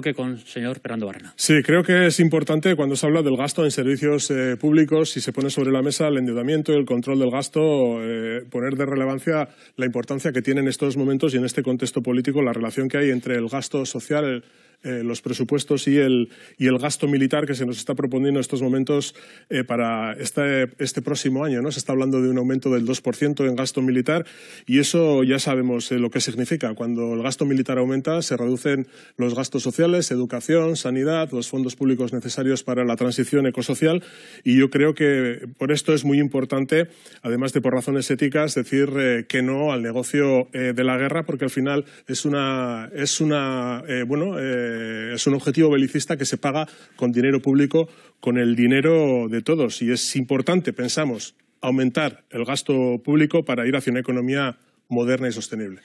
que con señor Fernando Barrena. Sí, creo que es importante cuando se habla del gasto en servicios eh, públicos si se pone sobre la mesa el endeudamiento y el control del gasto, eh, poner de relevancia la importancia que tiene en estos momentos y en este contexto político la relación que hay entre el gasto social, el eh, los presupuestos y el, y el gasto militar que se nos está proponiendo en estos momentos eh, para este, este, próximo año. Se está hablando de un aumento del 2% en gasto militar y eso ya sabemos eh, lo que significa. Cuando el gasto militar aumenta, se reducen los gastos sociales, educación, sanidad, los fondos públicos necesarios para la transición ecosocial y yo creo que por esto es muy importante, además de por razones éticas, decir que no al negocio de la guerra porque al final es una, es una bueno, eh, es un objetivo belicista que se paga con dinero público, con el dinero de todos. Y es importante, pensamos, aumentar el gasto público para ir hacia una economía moderna y sostenible.